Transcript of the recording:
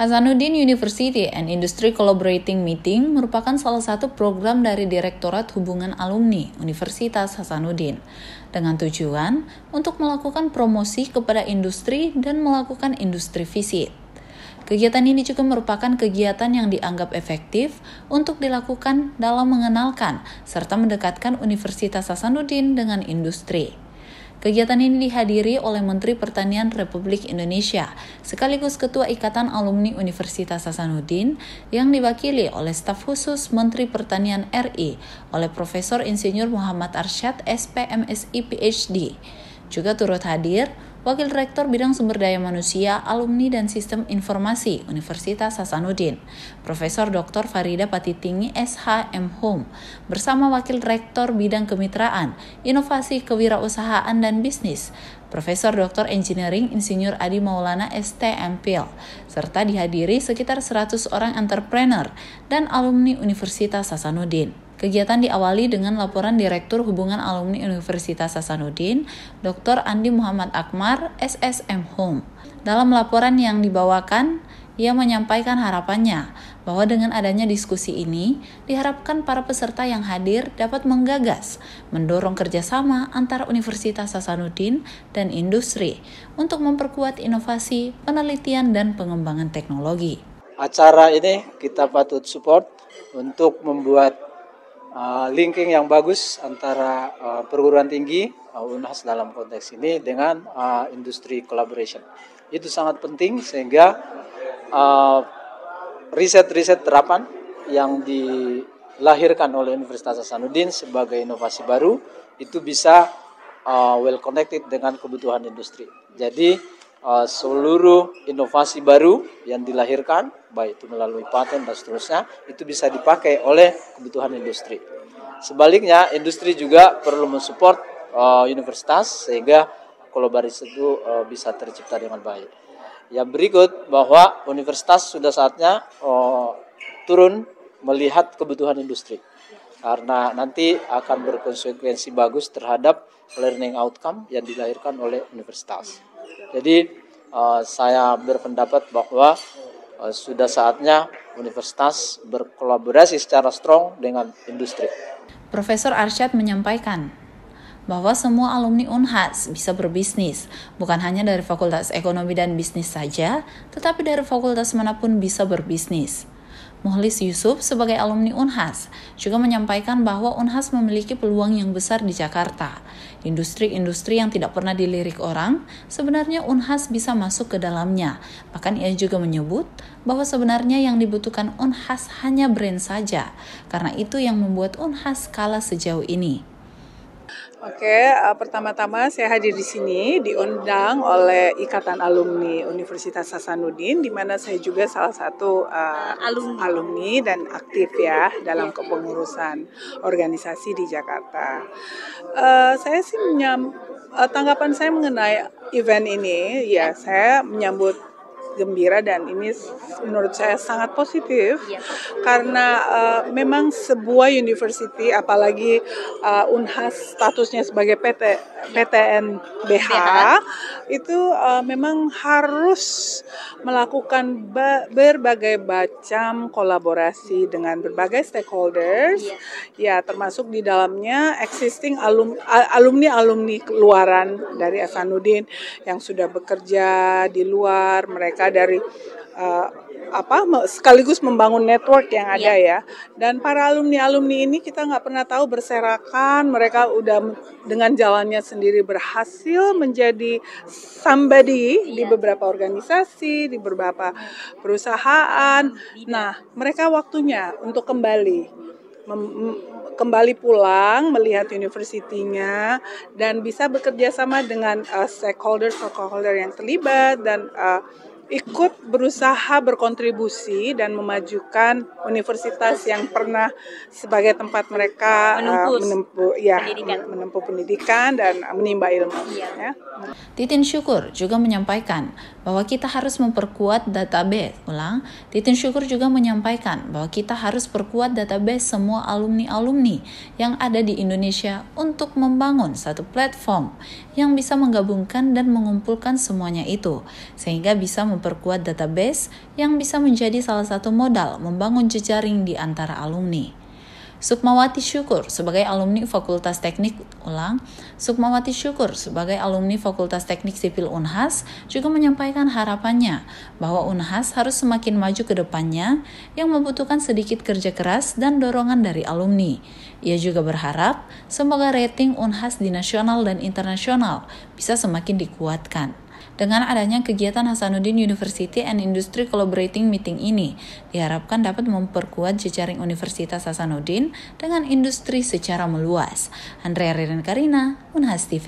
Hasanuddin University and Industry Collaborating Meeting merupakan salah satu program dari Direktorat Hubungan Alumni Universitas Hasanuddin dengan tujuan untuk melakukan promosi kepada industri dan melakukan industri visit. Kegiatan ini juga merupakan kegiatan yang dianggap efektif untuk dilakukan dalam mengenalkan serta mendekatkan Universitas Hasanuddin dengan industri. Kegiatan ini dihadiri oleh Menteri Pertanian Republik Indonesia, sekaligus Ketua Ikatan Alumni Universitas Hasanuddin yang diwakili oleh staf khusus Menteri Pertanian RI oleh Profesor Insinyur Muhammad Arsyad SPMSI PhD. Juga turut hadir Wakil Rektor Bidang Sumber Daya Manusia, Alumni dan Sistem Informasi Universitas Hasanuddin, Profesor Dr. Farida Patitingi SHM Home, bersama Wakil Rektor Bidang Kemitraan, Inovasi Kewirausahaan dan Bisnis, Profesor Dr. Engineering Insinyur Adi Maulana STMPL, serta dihadiri sekitar 100 orang entrepreneur dan alumni Universitas Hasanuddin. Kegiatan diawali dengan laporan Direktur Hubungan Alumni Universitas Hasanuddin, Dr. Andi Muhammad Akmar, SSM Home. Dalam laporan yang dibawakan, ia menyampaikan harapannya bahwa dengan adanya diskusi ini, diharapkan para peserta yang hadir dapat menggagas, mendorong kerjasama antara Universitas Hasanuddin dan industri untuk memperkuat inovasi, penelitian, dan pengembangan teknologi. Acara ini kita patut support untuk membuat Ah, linking yang bagus antara ah, perguruan tinggi uh, Unhas dalam konteks ini dengan industri collaboration. Itu sangat penting sehingga riset-riset terapan yang dilahirkan oleh Universitas Hasanuddin sebagai inovasi baru itu bisa well connected dengan kebutuhan industri. Jadi uh, seluruh inovasi baru yang dilahirkan, baik itu melalui paten dan seterusnya, itu bisa dipakai oleh kebutuhan industri. Sebaliknya, industri juga perlu mensupport uh, universitas sehingga kolaborasi itu uh, bisa tercipta dengan baik. yang berikut bahwa universitas sudah saatnya uh, turun melihat kebutuhan industri karena nanti akan berkonsekuensi bagus terhadap learning outcome yang dilahirkan oleh universitas. Jadi uh, saya berpendapat bahwa uh, sudah saatnya universitas berkolaborasi secara strong dengan industri. Profesor Arsyad menyampaikan bahwa semua alumni Unhas bisa berbisnis, bukan hanya dari Fakultas Ekonomi dan Bisnis saja, tetapi dari fakultas manapun bisa berbisnis. Muhlis Yusuf sebagai alumni Unhas juga menyampaikan bahwa Unhas memiliki peluang yang besar di Jakarta. Industri-industri yang tidak pernah dilirik orang, sebenarnya Unhas bisa masuk ke dalamnya. Bahkan ia juga menyebut bahwa sebenarnya yang dibutuhkan Unhas hanya brand saja, karena itu yang membuat Unhas kalah sejauh ini. Oke, uh, pertama-tama saya hadir di sini diundang oleh Ikatan Alumni Universitas Hasanuddin di mana saya juga salah satu uh, alumni. alumni dan aktif ya dalam iya. kepengurusan organisasi di Jakarta. Uh, saya sih menyam uh, tanggapan saya mengenai event ini ya iya. saya menyambut gembira dan ini menurut saya sangat positif iya. karena uh, memang sebuah university apalagi uh, Unhas statusnya sebagai PT PTNBH ya. itu uh, memang harus melakukan ba berbagai macam kolaborasi dengan berbagai stakeholders iya. ya, termasuk di dalamnya existing alum alumni alumni keluaran dari Hasanuddin yang sudah bekerja di luar mereka mereka dari uh, apa sekaligus membangun network yang iya. ada yeah. ya. Dan para alumni-alumni ini kita nggak pernah tahu berserakan, mereka udah dengan jalannya sendiri berhasil menjadi somebody yeah. di iya. beberapa organisasi, di beberapa perusahaan. Nah, mereka waktunya untuk kembali kembali pulang melihat universitinya dan bisa bekerja sama dengan uh, eh, stakeholder stakeholder yang terlibat dan uh, ikut berusaha berkontribusi dan memajukan universitas yang pernah sebagai tempat mereka uh, menempuh ya pendidikan. menempuh pendidikan dan menimba ilmu. Iya. Ya. Titin Syukur juga menyampaikan bahwa kita harus memperkuat database. Ulang, Titin Syukur juga menyampaikan bahwa kita harus perkuat database semua alumni-alumni yang ada di Indonesia untuk membangun satu platform yang bisa menggabungkan dan mengumpulkan semuanya itu sehingga bisa mem memperkuat database yang bisa menjadi salah satu modal membangun jejaring di antara alumni. Sukmawati Syukur sebagai alumni Fakultas Teknik Ulang, Sukmawati Syukur sebagai alumni Fakultas Teknik Sipil Unhas juga menyampaikan harapannya bahwa Unhas harus semakin maju ke depannya yang membutuhkan sedikit kerja keras dan dorongan dari alumni. Ia juga berharap semoga rating Unhas di nasional dan internasional bisa semakin dikuatkan. Dengan adanya kegiatan Hasanuddin University and Industry Collaborating Meeting ini, diharapkan dapat memperkuat jejaring Universitas Hasanuddin dengan industri secara meluas. Andrea Ririn Karina, Unhas TV.